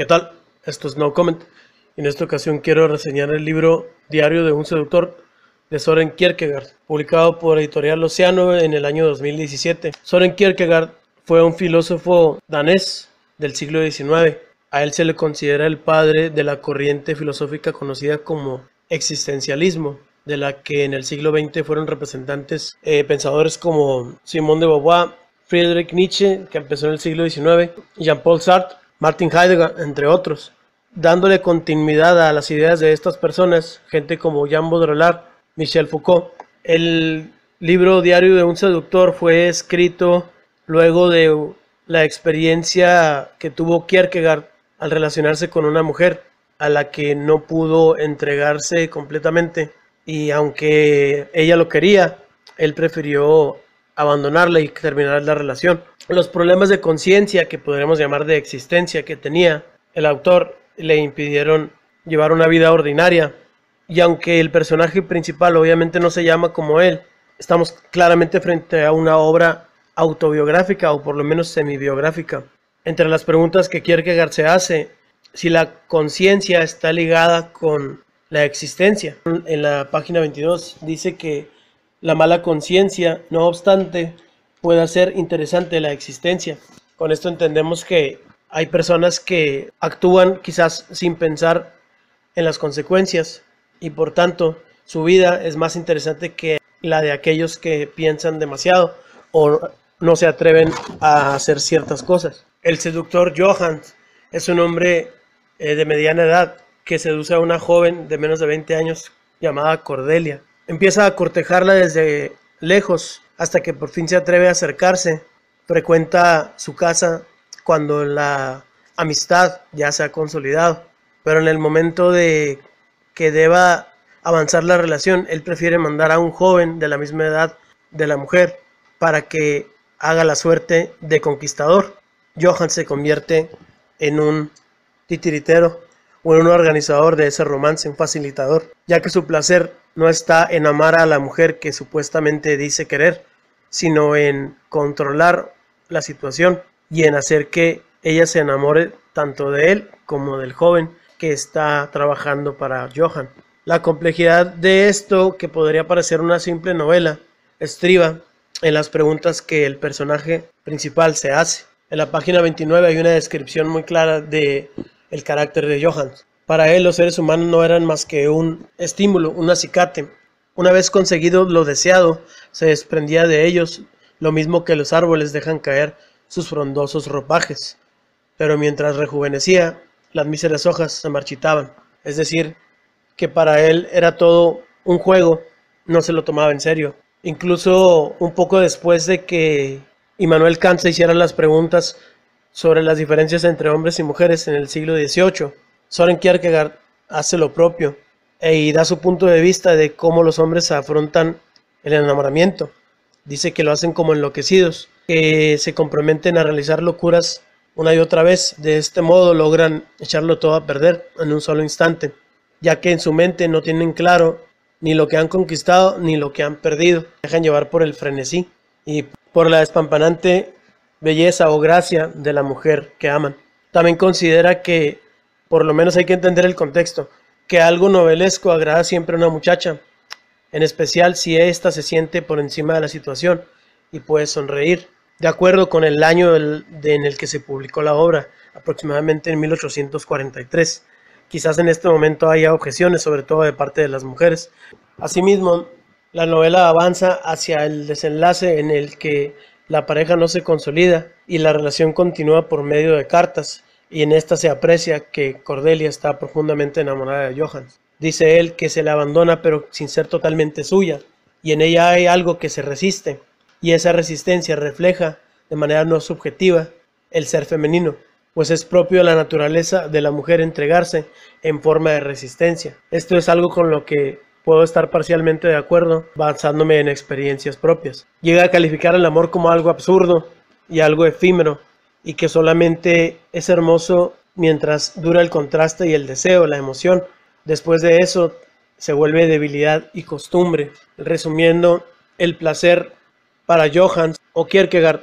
¿Qué tal? Esto es No Comment. En esta ocasión quiero reseñar el libro Diario de un seductor de Soren Kierkegaard, publicado por Editorial Océano en el año 2017. Soren Kierkegaard fue un filósofo danés del siglo XIX. A él se le considera el padre de la corriente filosófica conocida como existencialismo, de la que en el siglo XX fueron representantes eh, pensadores como Simón de Beauvoir, Friedrich Nietzsche, que empezó en el siglo XIX, Jean-Paul Sartre, Martin Heidegger, entre otros, dándole continuidad a las ideas de estas personas, gente como Jean Baudrillard, Michel Foucault. El libro Diario de un seductor fue escrito luego de la experiencia que tuvo Kierkegaard al relacionarse con una mujer a la que no pudo entregarse completamente y aunque ella lo quería, él prefirió abandonarla y terminar la relación. Los problemas de conciencia, que podríamos llamar de existencia, que tenía el autor, le impidieron llevar una vida ordinaria. Y aunque el personaje principal obviamente no se llama como él, estamos claramente frente a una obra autobiográfica o por lo menos semibiográfica. Entre las preguntas que Kierkegaard se hace, si la conciencia está ligada con la existencia. En la página 22 dice que la mala conciencia, no obstante, puede hacer interesante la existencia. Con esto entendemos que hay personas que actúan quizás sin pensar en las consecuencias y por tanto su vida es más interesante que la de aquellos que piensan demasiado o no se atreven a hacer ciertas cosas. El seductor Johans es un hombre eh, de mediana edad que seduce a una joven de menos de 20 años llamada Cordelia. Empieza a cortejarla desde lejos hasta que por fin se atreve a acercarse. Frecuenta su casa cuando la amistad ya se ha consolidado. Pero en el momento de que deba avanzar la relación, él prefiere mandar a un joven de la misma edad de la mujer para que haga la suerte de conquistador. Johan se convierte en un titiritero o en un organizador de ese romance, un facilitador, ya que su placer no está en amar a la mujer que supuestamente dice querer, sino en controlar la situación y en hacer que ella se enamore tanto de él como del joven que está trabajando para Johan. La complejidad de esto, que podría parecer una simple novela, estriba en las preguntas que el personaje principal se hace. En la página 29 hay una descripción muy clara de el carácter de Johannes. Para él los seres humanos no eran más que un estímulo, un acicate. Una vez conseguido lo deseado, se desprendía de ellos, lo mismo que los árboles dejan caer sus frondosos ropajes. Pero mientras rejuvenecía, las míseras hojas se marchitaban. Es decir, que para él era todo un juego, no se lo tomaba en serio. Incluso un poco después de que Immanuel Kant se hiciera las preguntas sobre las diferencias entre hombres y mujeres en el siglo XVIII. Soren Kierkegaard hace lo propio eh, y da su punto de vista de cómo los hombres afrontan el enamoramiento. Dice que lo hacen como enloquecidos, que se comprometen a realizar locuras una y otra vez. De este modo logran echarlo todo a perder en un solo instante, ya que en su mente no tienen claro ni lo que han conquistado ni lo que han perdido. Dejan llevar por el frenesí y por la espampanante belleza o gracia de la mujer que aman. También considera que, por lo menos hay que entender el contexto, que algo novelesco agrada siempre a una muchacha, en especial si ésta se siente por encima de la situación y puede sonreír. De acuerdo con el año en el que se publicó la obra, aproximadamente en 1843. Quizás en este momento haya objeciones, sobre todo de parte de las mujeres. Asimismo, la novela avanza hacia el desenlace en el que la pareja no se consolida y la relación continúa por medio de cartas, y en esta se aprecia que Cordelia está profundamente enamorada de Johans. Dice él que se la abandona pero sin ser totalmente suya, y en ella hay algo que se resiste, y esa resistencia refleja, de manera no subjetiva, el ser femenino, pues es propio a la naturaleza de la mujer entregarse en forma de resistencia. Esto es algo con lo que Puedo estar parcialmente de acuerdo, basándome en experiencias propias. Llega a calificar el amor como algo absurdo y algo efímero, y que solamente es hermoso mientras dura el contraste y el deseo, la emoción. Después de eso se vuelve debilidad y costumbre. Resumiendo, el placer para Johans o Kierkegaard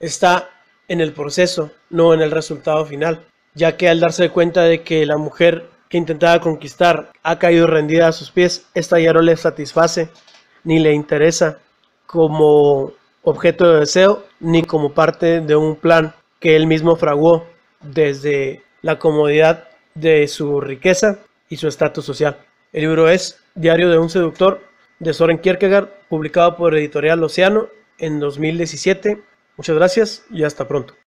está en el proceso, no en el resultado final, ya que al darse cuenta de que la mujer que intentaba conquistar ha caído rendida a sus pies, esta ya no le satisface ni le interesa como objeto de deseo ni como parte de un plan que él mismo fraguó desde la comodidad de su riqueza y su estatus social. El libro es Diario de un seductor de Soren Kierkegaard, publicado por Editorial Oceano en 2017. Muchas gracias y hasta pronto.